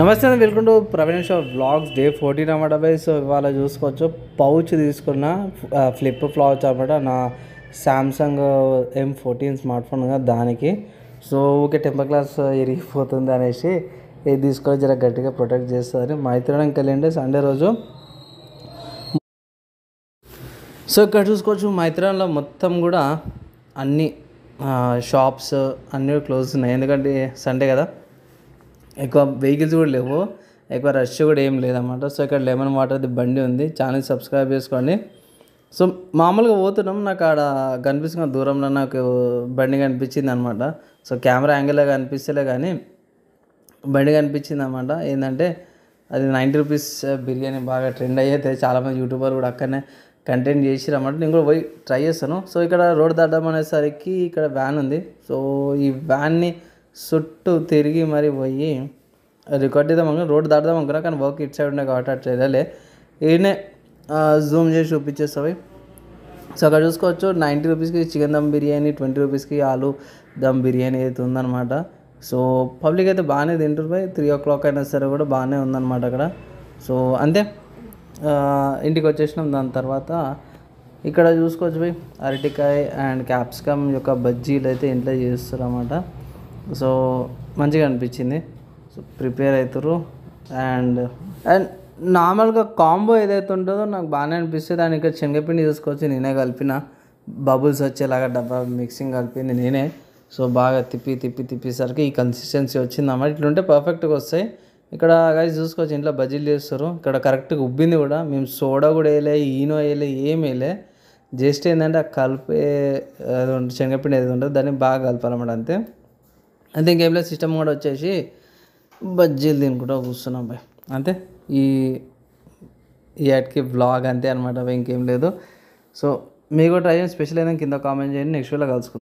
నమస్తే welcome to Praveen show blogs day fourteen అనమాట bye so ఇవాళ చూసుకోవచ్చు పౌచ్ తీసుకున్న ఫ్లిప్ ఫ్లాచ్ అనమాట నా Samsung M fourteen smartphone దానికి సో ఓకే టెంపర్ గ్లాస్ ఇరిగిపోతుంది అనేసి ఇది తీసుకొని జర గట్టిగా ప్రొటెక్ట్ చేస్తారని మైత్రానికి వెళ్ళండి సండే రోజు సో ఇక్కడ చూసుకోవచ్చు మైత్రాన్లో మొత్తం కూడా అన్ని షాప్స్ అన్నీ క్లోజ్ ఉన్నాయి ఎందుకంటే సండే కదా ఎక్కువ వెహికల్స్ కూడా లేవు ఎక్కువ రష్ కూడా ఏం లేదన్నమాట సో ఇక్కడ లెమన్ వాటర్ది బండి ఉంది ఛానల్ సబ్స్క్రైబ్ చేసుకోండి సో మామూలుగా పోతున్నాం నాకు ఆడ కనిపిస్తున్న దూరంలో నాకు బండి కనిపించింది అనమాట సో కెమెరా యాంగిల్లో కనిపిస్తలే కానీ బండి కనిపించింది అనమాట ఏంటంటే అది నైంటీ రూపీస్ బిర్యానీ బాగా ట్రెండ్ అయ్యేది చాలామంది యూట్యూబర్ కూడా అక్కడనే కంటెంట్ చేసిరు నేను కూడా పోయి ట్రై చేస్తాను సో ఇక్కడ రోడ్ దాటమనేసరికి అనేసరికి ఇక్కడ వ్యాన్ ఉంది సో ఈ వ్యాన్ని చుట్టూ తిరిగి మరి పోయి రికార్డ్ ఇద్దాం అనుకున్నా రోడ్ దాటుదాం అనుకున్నా కానీ వర్క్ ఇట్ సైడ్ ఉన్నాయి కాబట్టి అట్లా చేయలే ఈయనే జూమ్ చేసి చూపించేస్తావి సో అక్కడ చూసుకోవచ్చు నైంటీ రూపీస్కి చికెన్ దమ్ బిర్యానీ ట్వంటీ రూపీస్కి ఆలు దమ్ బిర్యానీ అయితే ఉందన్నమాట సో పబ్లిక్ అయితే బాగానే తింటారు పోయి త్రీ ఓ క్లాక్ అయినా సరే కూడా బాగానే ఉందన్నమాట అక్కడ సో అంతే ఇంటికి వచ్చేసినాం దాని తర్వాత ఇక్కడ చూసుకోవచ్చు పోయి అరటికాయ అండ్ క్యాప్సికమ్ యొక్క బజ్జీలు అయితే ఇంట్లో చేస్తారు అన్నమాట సో మంచిగా అనిపించింది సో ప్రిపేర్ అవుతారు అండ్ అండ్ నార్మల్గా కాంబో ఏదైతే ఉంటుందో నాకు బాగానే అనిపిస్తుంది దాని ఇక్కడ శనగపిండి తీసుకొచ్చి నేనే కలిపిన బబుల్స్ వచ్చేలాగా డబ్బా మిక్సింగ్ కలిపింది నేనే సో బాగా తిప్పి తిప్పి తిప్పేసరికి ఈ కన్సిస్టెన్సీ అన్నమాట ఇట్లుంటే పర్ఫెక్ట్గా వస్తాయి ఇక్కడ గైస్ చూసుకోవచ్చు ఇంట్లో బజ్జీలు చేస్తారు ఇక్కడ కరెక్ట్గా ఉబ్బింది కూడా మేము సోడా కూడా వేయలే ఈనో వేయలే ఏం వేయలే జస్ట్ ఏంటంటే ఆ కలిపే ఉంటుంది శనగపిండి ఏదో ఉంటుంది దాన్ని బాగా కలపాలన్నమాట అంతే అయితే ఇంకేం లేదు సిస్టమ్ కూడా వచ్చేసి బజ్జీలు తినుకుంటా కూర్చున్నాం భయ్ అంతే ఈ ఈ యాడ్కి బ్లాగ్ అంతే అనమాట ఇంకేం లేదు సో మీకు కూడా ట్రై చేయండి స్పెషల్ అయినా కింద కామెంట్ చేయండి నెక్స్ట్ వీలో కలుసుకుంటాం